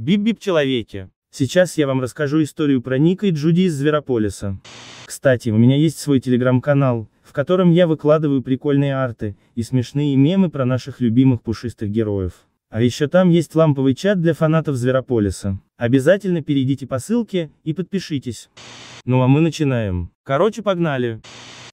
Бип-бип человеки. Сейчас я вам расскажу историю про Ника и Джуди из Зверополиса. Кстати, у меня есть свой телеграм-канал, в котором я выкладываю прикольные арты и смешные мемы про наших любимых пушистых героев. А еще там есть ламповый чат для фанатов Зверополиса. Обязательно перейдите по ссылке и подпишитесь. Ну а мы начинаем. Короче, погнали.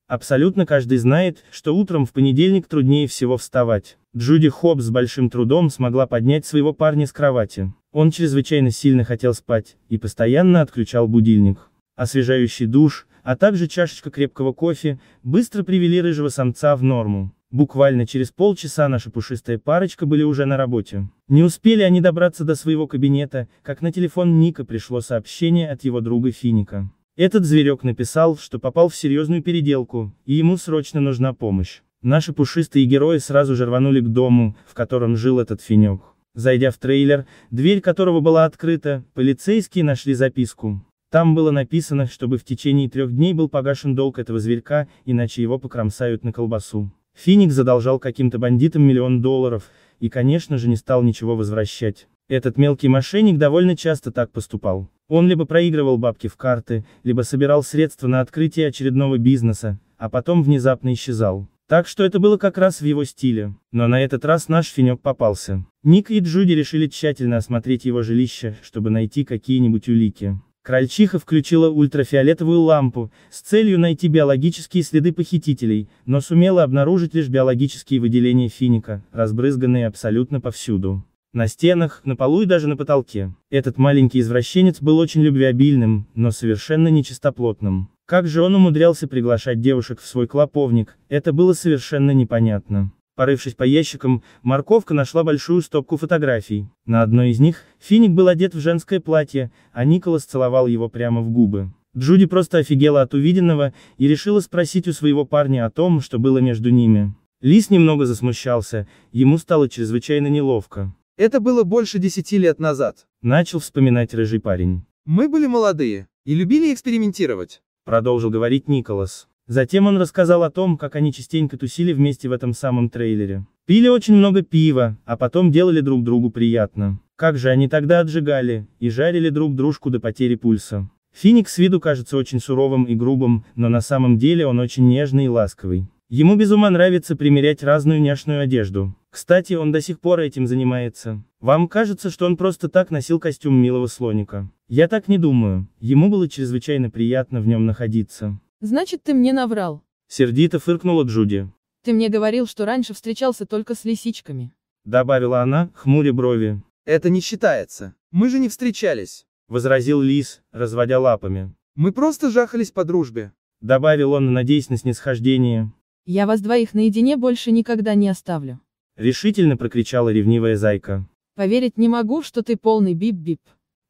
Абсолютно каждый знает, что утром в понедельник труднее всего вставать. Джуди Хопп с большим трудом смогла поднять своего парня с кровати. Он чрезвычайно сильно хотел спать, и постоянно отключал будильник. Освежающий душ, а также чашечка крепкого кофе, быстро привели рыжего самца в норму. Буквально через полчаса наша пушистая парочка были уже на работе. Не успели они добраться до своего кабинета, как на телефон Ника пришло сообщение от его друга Финика. Этот зверек написал, что попал в серьезную переделку, и ему срочно нужна помощь. Наши пушистые герои сразу же рванули к дому, в котором жил этот финек. Зайдя в трейлер, дверь которого была открыта, полицейские нашли записку. Там было написано, чтобы в течение трех дней был погашен долг этого зверька, иначе его покромсают на колбасу. Финик задолжал каким-то бандитам миллион долларов, и конечно же не стал ничего возвращать. Этот мелкий мошенник довольно часто так поступал. Он либо проигрывал бабки в карты, либо собирал средства на открытие очередного бизнеса, а потом внезапно исчезал. Так что это было как раз в его стиле. Но на этот раз наш Финек попался. Ник и Джуди решили тщательно осмотреть его жилище, чтобы найти какие-нибудь улики. Крольчиха включила ультрафиолетовую лампу, с целью найти биологические следы похитителей, но сумела обнаружить лишь биологические выделения финика, разбрызганные абсолютно повсюду. На стенах, на полу и даже на потолке. Этот маленький извращенец был очень любвеобильным, но совершенно нечистоплотным. Как же он умудрялся приглашать девушек в свой клоповник, это было совершенно непонятно. Порывшись по ящикам, морковка нашла большую стопку фотографий. На одной из них, Финик был одет в женское платье, а Николас целовал его прямо в губы. Джуди просто офигела от увиденного и решила спросить у своего парня о том, что было между ними. Лис немного засмущался, ему стало чрезвычайно неловко. «Это было больше десяти лет назад», — начал вспоминать рыжий парень. «Мы были молодые и любили экспериментировать продолжил говорить Николас. Затем он рассказал о том, как они частенько тусили вместе в этом самом трейлере. Пили очень много пива, а потом делали друг другу приятно. Как же они тогда отжигали, и жарили друг дружку до потери пульса. Финик с виду кажется очень суровым и грубым, но на самом деле он очень нежный и ласковый. Ему без ума нравится примерять разную няшную одежду. Кстати, он до сих пор этим занимается. Вам кажется, что он просто так носил костюм милого слоника. Я так не думаю. Ему было чрезвычайно приятно в нем находиться. Значит, ты мне наврал. Сердито фыркнула Джуди. Ты мне говорил, что раньше встречался только с лисичками. Добавила она, хмуря брови. Это не считается. Мы же не встречались. Возразил лис, разводя лапами. Мы просто жахались по дружбе. Добавил он, надеясь на снисхождение. Я вас двоих наедине больше никогда не оставлю. Решительно прокричала ревнивая зайка. Поверить не могу, что ты полный бип-бип.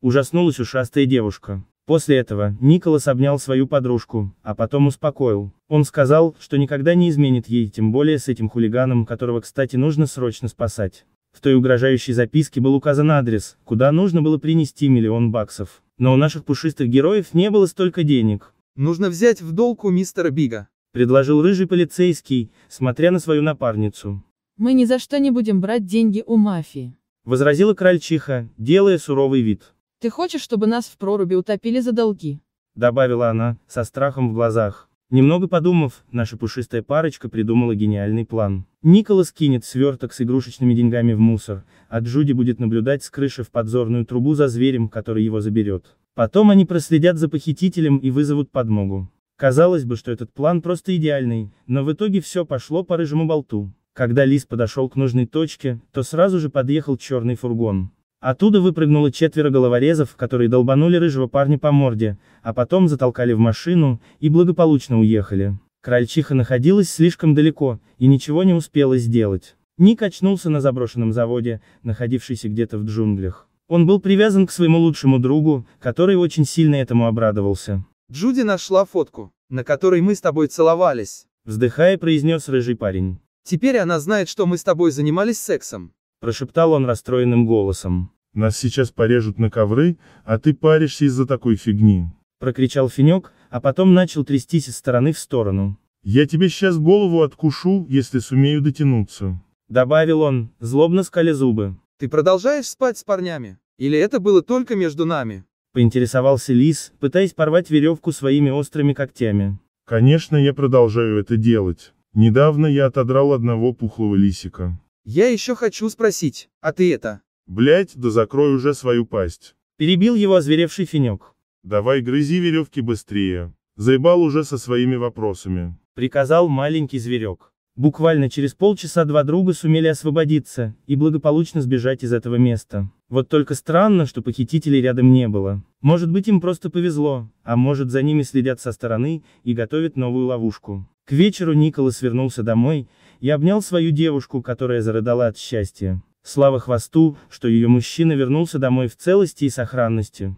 Ужаснулась ушастая девушка. После этого, Николас обнял свою подружку, а потом успокоил. Он сказал, что никогда не изменит ей, тем более с этим хулиганом, которого, кстати, нужно срочно спасать. В той угрожающей записке был указан адрес, куда нужно было принести миллион баксов. Но у наших пушистых героев не было столько денег. «Нужно взять в долг у мистера Бига», — предложил рыжий полицейский, смотря на свою напарницу. «Мы ни за что не будем брать деньги у мафии» возразила крольчиха, делая суровый вид. «Ты хочешь, чтобы нас в проруби утопили за долги?» добавила она, со страхом в глазах. Немного подумав, наша пушистая парочка придумала гениальный план. Николас кинет сверток с игрушечными деньгами в мусор, а Джуди будет наблюдать с крыши в подзорную трубу за зверем, который его заберет. Потом они проследят за похитителем и вызовут подмогу. Казалось бы, что этот план просто идеальный, но в итоге все пошло по рыжему болту. Когда Лис подошел к нужной точке, то сразу же подъехал черный фургон. Оттуда выпрыгнуло четверо головорезов, которые долбанули рыжего парня по морде, а потом затолкали в машину, и благополучно уехали. Крольчиха находилась слишком далеко, и ничего не успела сделать. Ник очнулся на заброшенном заводе, находившийся где-то в джунглях. Он был привязан к своему лучшему другу, который очень сильно этому обрадовался. «Джуди нашла фотку, на которой мы с тобой целовались», — вздыхая произнес рыжий парень. Теперь она знает, что мы с тобой занимались сексом. Прошептал он расстроенным голосом. Нас сейчас порежут на ковры, а ты паришься из-за такой фигни. Прокричал Финек, а потом начал трястись из стороны в сторону. Я тебе сейчас голову откушу, если сумею дотянуться. Добавил он, злобно скаля зубы. Ты продолжаешь спать с парнями? Или это было только между нами? Поинтересовался лис, пытаясь порвать веревку своими острыми когтями. Конечно, я продолжаю это делать. Недавно я отодрал одного пухлого лисика. Я еще хочу спросить, а ты это? Блять, да закрой уже свою пасть. Перебил его озверевший Финек. Давай грызи веревки быстрее. Заебал уже со своими вопросами. Приказал маленький зверек. Буквально через полчаса два друга сумели освободиться и благополучно сбежать из этого места. Вот только странно, что похитителей рядом не было. Может быть им просто повезло, а может за ними следят со стороны и готовят новую ловушку. К вечеру Николас вернулся домой и обнял свою девушку, которая зарыдала от счастья. Слава хвосту, что ее мужчина вернулся домой в целости и сохранности.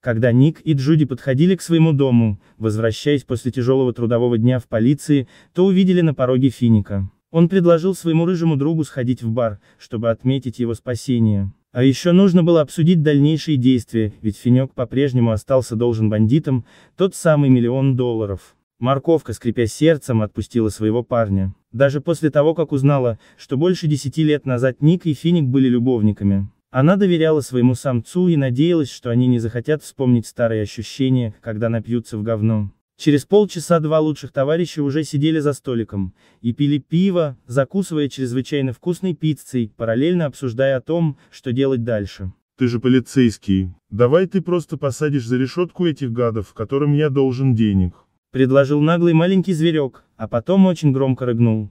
Когда Ник и Джуди подходили к своему дому, возвращаясь после тяжелого трудового дня в полиции, то увидели на пороге Финика. Он предложил своему рыжему другу сходить в бар, чтобы отметить его спасение. А еще нужно было обсудить дальнейшие действия, ведь Финек по-прежнему остался должен бандитам, тот самый миллион долларов. Морковка, скрипя сердцем, отпустила своего парня. Даже после того, как узнала, что больше десяти лет назад Ник и Финик были любовниками. Она доверяла своему самцу и надеялась, что они не захотят вспомнить старые ощущения, когда напьются в говно. Через полчаса два лучших товарища уже сидели за столиком, и пили пиво, закусывая чрезвычайно вкусной пиццей, параллельно обсуждая о том, что делать дальше. «Ты же полицейский, давай ты просто посадишь за решетку этих гадов, которым я должен денег» предложил наглый маленький зверек, а потом очень громко рыгнул.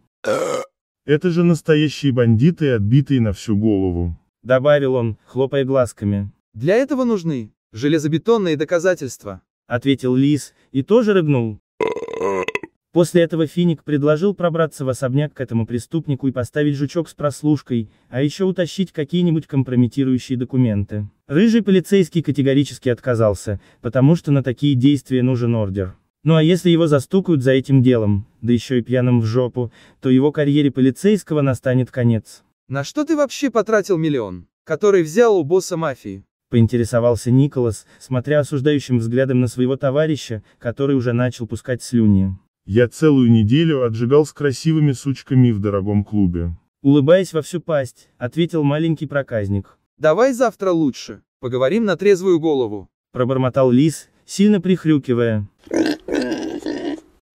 «Это же настоящие бандиты, отбитые на всю голову», — добавил он, хлопая глазками. «Для этого нужны железобетонные доказательства», — ответил лис, и тоже рыгнул. После этого Финик предложил пробраться в особняк к этому преступнику и поставить жучок с прослушкой, а еще утащить какие-нибудь компрометирующие документы. Рыжий полицейский категорически отказался, потому что на такие действия нужен ордер. Ну а если его застукают за этим делом, да еще и пьяным в жопу, то его карьере полицейского настанет конец. «На что ты вообще потратил миллион, который взял у босса мафии?» поинтересовался Николас, смотря осуждающим взглядом на своего товарища, который уже начал пускать слюни. «Я целую неделю отжигал с красивыми сучками в дорогом клубе». Улыбаясь во всю пасть, ответил маленький проказник. «Давай завтра лучше, поговорим на трезвую голову», пробормотал Лис, сильно прихрюкивая.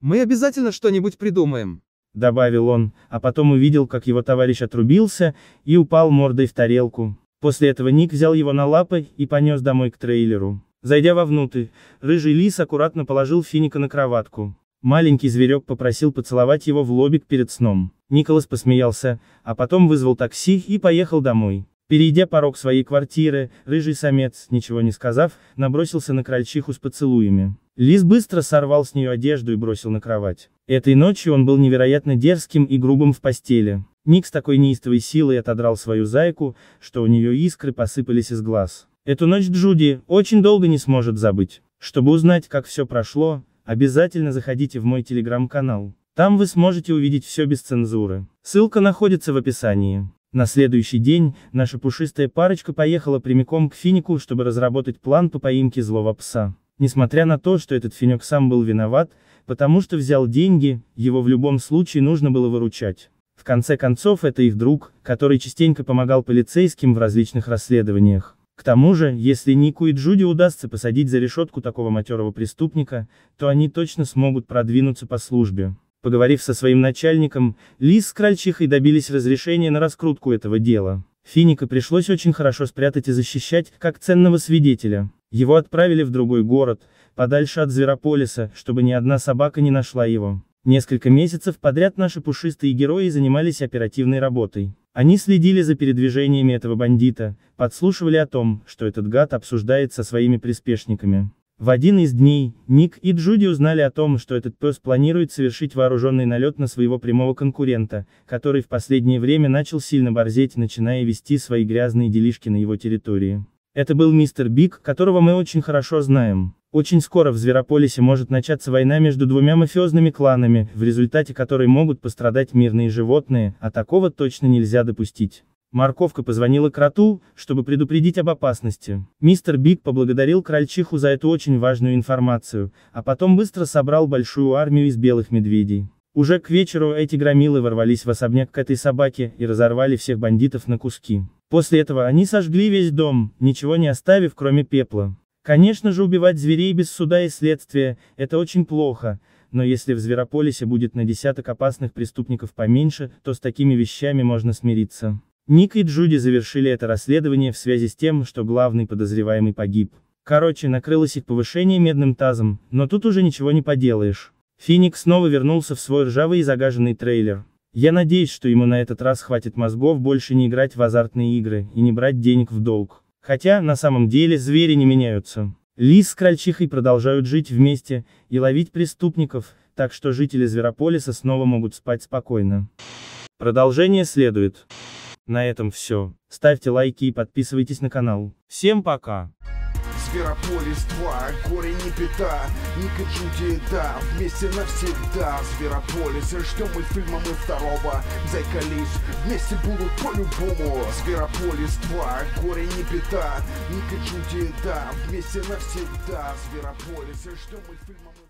«Мы обязательно что-нибудь придумаем», — добавил он, а потом увидел, как его товарищ отрубился и упал мордой в тарелку. После этого Ник взял его на лапы и понес домой к трейлеру. Зайдя вовнутрь, рыжий лис аккуратно положил финика на кроватку. Маленький зверек попросил поцеловать его в лобик перед сном. Николас посмеялся, а потом вызвал такси и поехал домой. Перейдя порог своей квартиры, рыжий самец, ничего не сказав, набросился на крольчиху с поцелуями. Лис быстро сорвал с нее одежду и бросил на кровать. Этой ночью он был невероятно дерзким и грубым в постели. Ник с такой неистовой силой отодрал свою зайку, что у нее искры посыпались из глаз. Эту ночь Джуди очень долго не сможет забыть. Чтобы узнать, как все прошло, обязательно заходите в мой телеграм-канал. Там вы сможете увидеть все без цензуры. Ссылка находится в описании. На следующий день, наша пушистая парочка поехала прямиком к Финику, чтобы разработать план по поимке злого пса. Несмотря на то, что этот Финек сам был виноват, потому что взял деньги, его в любом случае нужно было выручать. В конце концов, это их друг, который частенько помогал полицейским в различных расследованиях. К тому же, если Нику и Джуди удастся посадить за решетку такого матерого преступника, то они точно смогут продвинуться по службе. Поговорив со своим начальником, Лис с крольчихой добились разрешения на раскрутку этого дела. Финика пришлось очень хорошо спрятать и защищать, как ценного свидетеля. Его отправили в другой город, подальше от Зверополиса, чтобы ни одна собака не нашла его. Несколько месяцев подряд наши пушистые герои занимались оперативной работой. Они следили за передвижениями этого бандита, подслушивали о том, что этот гад обсуждает со своими приспешниками. В один из дней, Ник и Джуди узнали о том, что этот пес планирует совершить вооруженный налет на своего прямого конкурента, который в последнее время начал сильно борзеть, начиная вести свои грязные делишки на его территории. Это был мистер Биг, которого мы очень хорошо знаем. Очень скоро в Зверополисе может начаться война между двумя мафиозными кланами, в результате которой могут пострадать мирные животные, а такого точно нельзя допустить. Морковка позвонила кроту, чтобы предупредить об опасности. Мистер Биг поблагодарил крольчиху за эту очень важную информацию, а потом быстро собрал большую армию из белых медведей. Уже к вечеру эти громилы ворвались в особняк к этой собаке и разорвали всех бандитов на куски. После этого они сожгли весь дом, ничего не оставив кроме пепла. Конечно же убивать зверей без суда и следствия, это очень плохо, но если в Зверополисе будет на десяток опасных преступников поменьше, то с такими вещами можно смириться. Ник и Джуди завершили это расследование в связи с тем, что главный подозреваемый погиб. Короче, накрылось их повышение медным тазом, но тут уже ничего не поделаешь. Финик снова вернулся в свой ржавый и загаженный трейлер. Я надеюсь, что ему на этот раз хватит мозгов больше не играть в азартные игры и не брать денег в долг. Хотя, на самом деле, звери не меняются. Лис с крольчихой продолжают жить вместе и ловить преступников, так что жители Зверополиса снова могут спать спокойно. Продолжение следует. На этом все. Ставьте лайки и подписывайтесь на канал. Всем пока! Зверополис 2, горе не беда, не хочу деда, вместе навсегда Зверополис, ждем мы фильма мы второго, зайкались, вместе будут по-любому Зверополис 2, горе не беда, не хочу деда, вместе навсегда Зверополис, ждем мы фильма мы